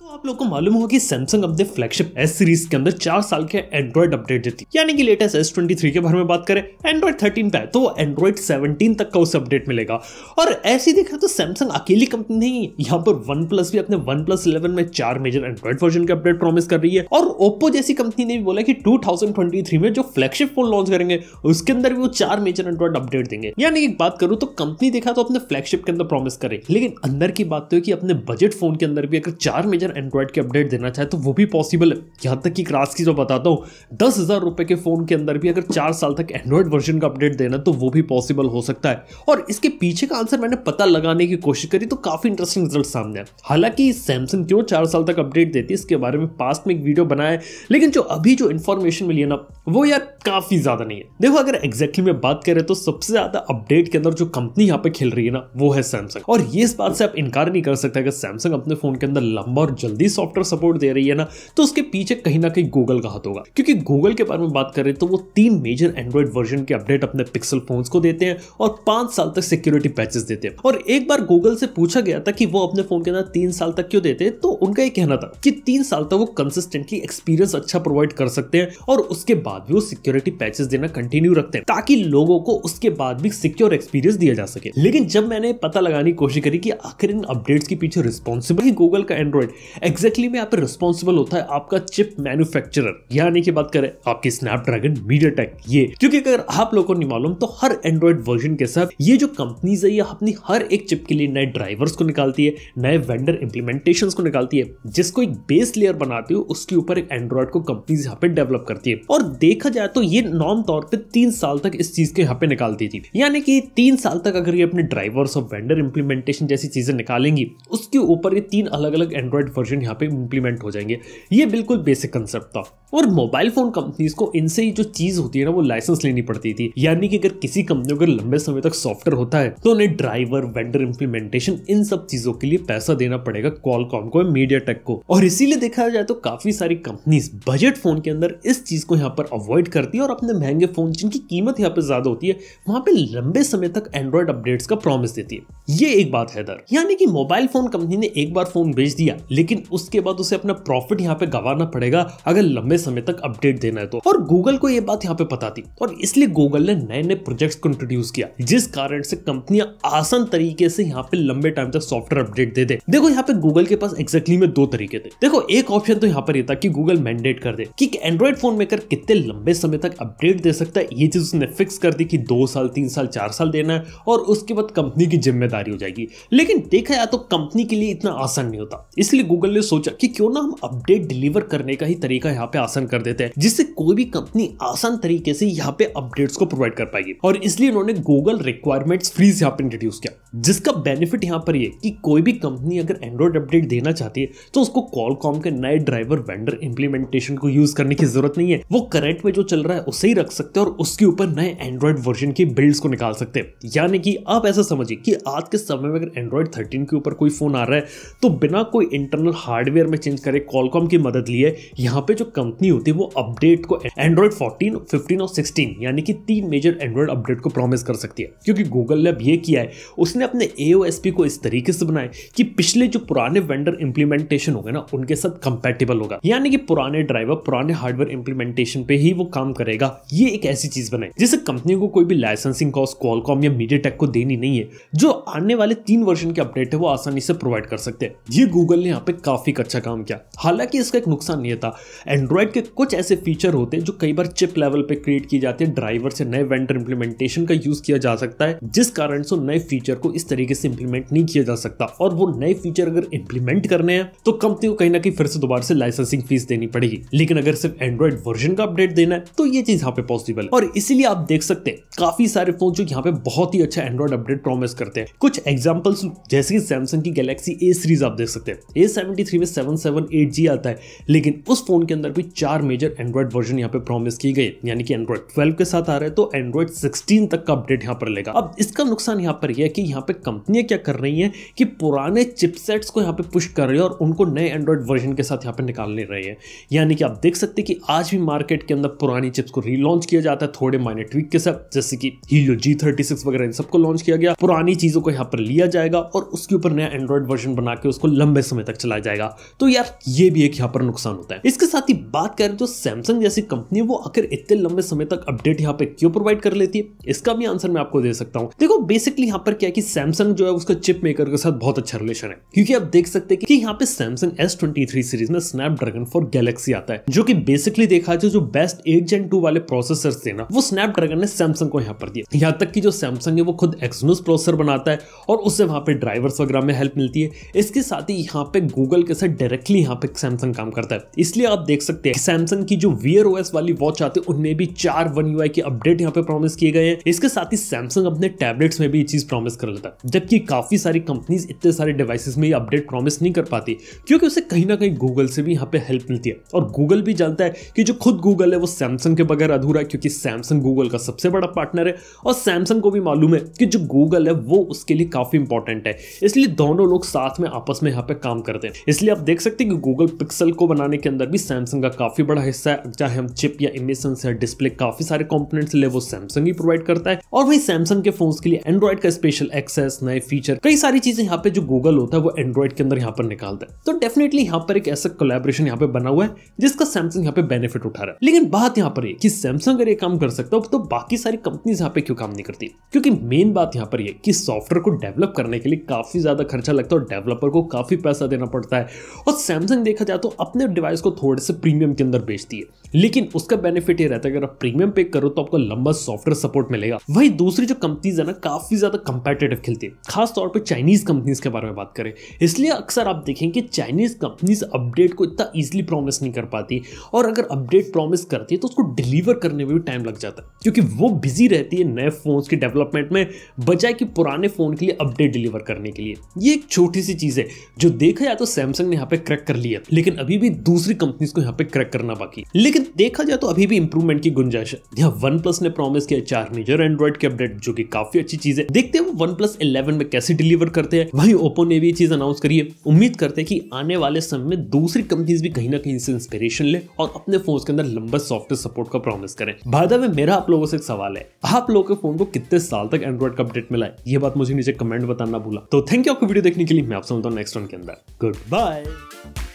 तो आप लोग को मालूम होगा कि सैमसंग अपने फ्लैगशिप एस सीरीज के अंदर चार साल के एंड्रॉइड अपडेट देती है यानी कि लेटेस्ट एस ट्वेंटी थ्री के बारे में बात करें एंड्रॉइड थर्टीन पे तो एंड्रॉइड सेवनटीन तक का उसे अपडेट मिलेगा और ऐसे देखा तो सैमसंग अकेली कंपनी नहीं यहाँ पर वन प्लस भी अपने वन प्लस इलेवन में चार मेजर एंड्रॉइड वर्जन के अपडेट प्रॉमिस कर रही है और ओप्पो जैसी कंपनी ने भी बोला कि टू थाउजेंड ट्वेंटी थ्री में जो फ्लैगशिप फोन लॉन्च करेंगे उसके अंदर भी वो चार मेजर एंड्रॉइड अपडेट देंगे यानी एक बात करूँ तो कंपनी देखा तो अपने फ्लैगशिप के अंदर प्रॉमिस करे लेकिन अंदर की बात तो है कि अपने बजट फोन के अंदर भी अगर चार मेजर अगर एंड्रॉयड की अपडेट देना चाहे तो वो भी पॉसिबल है यहाँ तक कि क्रास की जो बताता हूँ दस हज़ार रुपये के फ़ोन के अंदर भी अगर चार साल तक एंड्रॉयड वर्जन का अपडेट देना तो वो भी पॉसिबल हो सकता है और इसके पीछे का आंसर मैंने पता लगाने की कोशिश करी तो काफ़ी इंटरेस्टिंग रिजल्ट सामने आया हालांकि सैमसंग क्यों चार साल तक अपडेट देती है इसके बारे में पास्ट में एक वीडियो बनाया है लेकिन जो अभी जो इन्फॉर्मेशन मिली है ना वो यार काफ़ी ज़्यादा नहीं है देखो अगर एग्जैक्टली मैं बात करें तो सबसे ज़्यादा अपडेट के अंदर जो कंपनी यहाँ पे खेल रही है ना वो है सैमसंग और ये इस बात से आप इनकार नहीं कर सकते अगर सैमसंग अपने फोन के अंदर लंबा और जल्दी सॉफ्टवेयर सपोर्ट दे रही है ना तो उसके पीछे कहीं ना कहीं गूगल का हाथ होगा क्योंकि गूगल के बारे में बात करें तो वो तीन मेजर एंड्रॉइड वर्जन के अपडेट अपने पिक्सल फोन को देते हैं और पांच साल तक सिक्योरिटी पैचेस देते हैं और एक बार गूगल से पूछा गया था कि वो अपने फोन के अंदर तीन साल तक क्यों देते हैं तो उनका ये कहना था कि तीन साल तक वो कंसिस्टेंटली एक्सपीरियंस अच्छा प्रोवाइड कर सकते हैं और उसके बाद भी वो सिक्योरिटी पैचेस देना कंटिन्यू रखते हैं ताकि लोगों को उसके बाद भी सिक्योर एक्सपीरियंस दिया जा सके लेकिन जब मैंने पता लगाने की कोशिश करी कि आखिर इन अपडेट्स के पीछे रिस्पॉन्सिबल गूगल का एंड्रॉइड एग्जैक्टली में यहाँ पर रिस्पॉन्सिबल होता है आपका चिप मैन्युफैक्चरर यानी की बात करें आपकी स्नैपड्रैगन मीडिया टेक ये क्योंकि अगर आप लोगों को नहीं मालूम तो हर एंड्रॉइड वर्जन के साथ ये जो कंपनीज है ये अपनी हर एक चिप के लिए नए ड्राइवर्स को निकालती है नए वेंडर इंप्लीमेंटेशन को निकालती है जिसको एक बेस लेयर बनाती है उसके ऊपर एक एंड्रॉइड को कंपनीज यहाँ पे डेवलप करती है और देखा जाए तो ये नॉर्म तौर पर तीन साल तक इस चीज के यहाँ पे निकालती थी यानी कि तीन साल तक अगर ये अपने ड्राइवर्स और वेंडर इंप्लीमेंटेशन जैसी चीजें निकालेंगी उसके ऊपर ये तीन अलग अलग एंड्रॉइड वर्जन यहाँ पे इम्प्लीमेंट हो जाएंगे ये बिल्कुल बेसिक कंसेप्ट था और मोबाइल फोन कंपनीज को इनसे ही जो चीज होती है ना वो लाइसेंस लेनी पड़ती थी यानी कि अगर किसी कंपनी को लंबे समय तक सॉफ्टवेयर होता है तो उन्हें ड्राइवर वेंडर इम्प्लीमेंटेशन इन सब चीजों के लिए पैसा देना पड़ेगा कॉलकॉम को मीडिया टेक को और इसीलिए देखा जाए तो काफी सारी कंपनीज बजट फोन के अंदर इस चीज को यहाँ पर अवॉइड करती है और अपने महंगे फोन जिनकी कीमत यहाँ पे ज्यादा होती है वहां पे लंबे समय तक एंड्रॉइड अपडेट्स का प्रॉमिस देती है ये एक बात है दर यानी कि मोबाइल फोन कंपनी ने एक बार फोन बेच दिया लेकिन उसके बाद उसे अपना प्रॉफिट यहाँ पे गंवाना पड़ेगा अगर लंबे समय तक अपडेट देना है तो और गूगल को ये बात यहाँ पे पता थी और इसलिए गूगल ने नए नए प्रोजेक्ट को इंट्रोड्यूस किया जिस कारण से कंपनियां आसान तरीके से यहाँ पे लंबे टाइम तक सॉफ्टवेयर अपडेट दे दे देखो यहाँ पे गूगल के पास एक्जैक्टली में दो तरीके थे देखो एक ऑप्शन तो यहाँ पर ये था कि गूगल मैंडेट कर दे कि एंड्रॉइड फोन मेकर कितने लंबे समय तक अपडेट दे सकता है ये चीज उसने फिक्स कर दी कि दो साल तीन साल चार साल देना है और उसके बाद कंपनी की जिम्मेदारी हो जाएगी लेकिन देखा जाए तो कंपनी के लिए इतना आसान नहीं होता इसलिए गूगल ने सोचा कि क्यों ना हम अपडेट डिलीवर करने का ही तरीका यहाँ पे आसान कर देते हैं जिससे कोई भी कंपनी आसान तरीके से यहाँ पे अपडेट्स को प्रोवाइड कर पाएगी और इसलिए उन्होंने गूगल रिक्वायरमेंट्स फ्रीज यहाँ पे इंट्रोड्यूस किया जिसका बेनिफिट यहाँ पर ये कि कोई भी कंपनी अगर एंड्रॉयड अपडेट देना चाहती है तो उसको कॉलकॉम के नए ड्राइवर वेंडर इंप्लीमेंटेशन को यूज करने की जरूरत नहीं है वो करेंट में जो चल रहा है उसे ही रख सकते हैं और उसके ऊपर नए एंड्रॉयड वर्जन की बिल्ड को निकाल सकते हैं यानी कि आप ऐसा समझिए कि आज के समय में अगर एंड्रॉयड थर्टीन के ऊपर कोई फोन आ रहा है तो बिना कोई इंटरनल हार्डवेयर में चेंज करे कॉलकॉम की मदद लिए यहाँ पे जो कंपनी होती है वो अपडेट को एंड्रॉयड फोर्टीन फिफ्टीन और सिक्सटीन यानी कि तीन मेजर एंड्रॉयड अपडेट को प्रॉमिस कर सकती है क्योंकि गूगल ने अब ये किया है उसने इसने अपने ए को इस तरीके से बनाया कि पिछले जो पुराने वेंडर इंप्लीमेंटेशन होगा ना उनके साथ कंपेटेबल होगा यानी कि पुराने ड्राइवर पुराने हार्डवेयर इंप्लीमेंटेशन पे ही वो काम करेगा ये एक ऐसी चीज बनाई जिसे कंपनी को कोई भी लाइसेंसिंग कॉस्ट कॉलकॉम या मीडिया को देनी नहीं है जो आने वाले तीन वर्षन के अपडेट है वो आसानी से प्रोवाइड कर सकते हैं ये गूगल ने यहाँ पे काफी अच्छा काम किया हालांकि इसका एक नुकसान नहीं था एंड्रॉइड के कुछ ऐसे फीचर होते हैं जो कई बार चिप लेवल पे क्रिएट किए जाते हैं ड्राइवर से नए वेंडर इंप्लीमेंटेशन का यूज किया जा सकता है जिस कारण से नए फीचर को इस तरीके से इंप्लीमेंट नहीं किया जा सकता और वो नए फीचर अगर इंप्लीमेंट करने हैं तो कंपनी को कहीं ना कहीं फिर से दोबारा से लाइसेंसिंग फीस देनी पड़ेगी लेकिन अगर सिर्फ एंड्रॉइड वर्जन का अपडेट देना है तो ये चीज यहाँ पे पॉसिबल है और इसीलिए आप देख सकते हैं काफी सारे फोन जो यहाँ पे बहुत ही अच्छा एंड्रॉइड अपडेट प्रॉमिस करते हैं कुछ एग्जाम्पल्स जैसे कि सैमसंग की गैलेक्सी ए सीरीज आप देख सकते हैं ए सेवेंटी थ्री में सेवन सेवन एट जी आता है लेकिन उस फोन के अंदर भी चार मेजर एंड्रॉइड वर्जन यहाँ पे प्रॉमिस किए गए यानी कि एंड्रॉइड ट्वेल्व के साथ आ रहे हैं तो एंड्रॉइड सिक्सटीन तक का अपडेट यहाँ पर लेगा अब इसका नुकसान यहाँ पर यह कि यहाँ यहाँ पे कंपनियाँ क्या कर रही हैं कि पुराने चिपसेट्स को यहाँ पे पुश कर रही है और उनको नए एंड्रॉयड वर्जन के साथ यहाँ पे निकाल ले रहे हैं यानी कि आप देख सकते हैं कि आज भी मार्केट के अंदर पुरानी चिप्स को रीलॉन्च किया जाता है थोड़े माइनर ट्विक के साथ जैसे कि हीलियो जी थर्टी वगैरह इन सबको लॉन्च किया गया पुरानी चीज़ों को यहाँ पर लिया जाएगा और उसके ऊपर नया एंड्रॉयड वर्जन बना के उसको लंबे समय तक चलाया जाएगा तो यार ये भी एक यहाँ पर नुकसान होता है इसके साथ ही बात करें तो सैमसंग जैसी कंपनी वो आखिर इतने लंबे समय तक अपडेट यहाँ पे क्यों प्रोवाइड कर लेती है इसका भी आंसर मैं आपको दे सकता हूँ देखो बेसिकली यहाँ पर क्या है कि सैमसंग जो है उसका चिप मेकर के साथ बहुत अच्छा रिलेशन है क्योंकि आप देख सकते हैं कि यहाँ पे सैमसंग S23 सीरीज में स्नैप ड्रैगन फॉर गैलेक्सी आता है जो कि बेसिकली देखा जाए जो बेस्ट एट जेन टू वाले प्रोसेसर थे ना वो स्नैपड्रैगन ने सैमसंग को यहाँ पर दिया यहाँ तक की जो सैमसंग है वो खुद एक्सनोस प्रोसेसर बनाता है और उससे वहाँ पे ड्राइवर्स वगैरह में हेल्प मिलती है इसके साथ ही यहाँ पे गूगल के साथ डायरेक्टली यहाँ पे सैमसंग काम करता है इसलिए आप देख सकते हैं सैमसंग की जो वियर ओ वाली वॉच आती है उनमें भी चार वन यूआई के अपडेट यहाँ पे प्रॉमिस किए गए हैं इसके साथ ही सैमसंग अपने टैबलेट्स में भी ये चीज प्रॉमिस कर मिलता जबकि काफ़ी सारी कंपनीज इतने सारे डिवाइसेस में ये अपडेट प्रॉमिस नहीं कर पाती क्योंकि उसे कहीं ना कहीं गूगल से भी यहाँ पे हेल्प मिलती है और गूगल भी जानता है कि जो खुद गूगल है वो सैमसंग के बगैर अधूरा है क्योंकि सैमसंग गूगल का सबसे बड़ा पार्टनर है और सैमसंग को भी मालूम है कि जो गूगल है वो उसके लिए काफ़ी इंपॉर्टेंट है इसलिए दोनों लोग साथ में आपस में यहाँ पे काम करते हैं इसलिए आप देख सकते हैं कि गूगल पिक्सल को बनाने के अंदर भी सैमसंग का काफ़ी बड़ा हिस्सा है चाहे हम चिप या इमेज सेंसर डिस्प्ले काफ़ी सारे कॉम्पोनेट्स ले वो सैमसंग ही प्रोवाइड करता है और वही सैमसंग के फोन के लिए एंड्रॉइड का स्पेशल एक्स एक्सेस नए फीचर कई सारी चीजें यहाँ पे जो गूगल होता है वो एंड्रॉइड के अंदर यहाँ पर निकालता है तो डेफिनेटली यहाँ पर एक ऐसा कोलेबोरेशन यहाँ पे बना हुआ है जिसका सैमसंग यहाँ पे बेनिफिट उठा रहा है लेकिन बात यहाँ पर कि सैमसंग अगर ये काम कर सकता हो तो बाकी सारी कंपनीज यहाँ पे क्यों काम नहीं करती क्योंकि मेन बात यहाँ पर है कि सॉफ्टवेयर को डेवलप करने के लिए काफी ज्यादा खर्चा लगता है और डेवलपर को काफी पैसा देना पड़ता है और सैमसंग देखा जाए तो अपने डिवाइस को थोड़े से प्रीमियम के अंदर बेचती है लेकिन उसका बेनिफिट ये रहता है अगर आप प्रीमियम पे करो तो आपको लंबा सॉफ्टवेयर सपोर्ट मिलेगा वही दूसरी जो कंपनीज है ना काफी ज्यादा कंपेटेटिव गलत खेलती है खासतौर पर चाइनीज़ कंपनीज़ के बारे में बात करें इसलिए अक्सर आप देखें कि चाइनीज़ कंपनीज अपडेट को इतना ईजिली प्रॉमिस नहीं कर पाती और अगर अपडेट प्रॉमिस करती है तो उसको डिलीवर करने में भी टाइम लग जाता है क्योंकि वो बिजी रहती है नए फ़ोन्स की डेवलपमेंट में बजाय कि पुराने फ़ोन के लिए अपडेट डिलीवर करने के लिए ये एक छोटी सी चीज़ है जो देखा जाए तो सैमसंग ने यहाँ पे क्रैक कर लिया लेकिन अभी भी दूसरी कंपनीज को यहाँ पे क्रैक करना बाकी लेकिन देखा जाए तो अभी भी इंप्रूवमेंट की गुंजाइश है यहाँ वन ने प्रॉमिस किया चार मेजर एंड्रॉइड के अपडेट जो कि काफी अच्छी चीज़ है देखते हैं वो वन प्लस 11 में कैसे डिलीवर करते हैं वही ओप्पो ने भी चीज अनाउंस करी है उम्मीद करते हैं कि आने वाले समय में दूसरी कंपनीज भी कहीं ना कहीं से इंस्पिरेशन ले और अपने फोन के अंदर लंबा सॉफ्टवेयर सपोर्ट का प्रॉमिस करें बाद में मेरा आप लोगों से एक सवाल है आप लोगों के फोन को कितने साल तक एंड्रॉइड का अपडेट मिला है ये बात मुझे नीचे कमेंट बताना भूला तो थैंक यू आपको वीडियो देखने के लिए मैं आपसे समझता हूँ नेक्स्ट वन के अंदर गुड बाय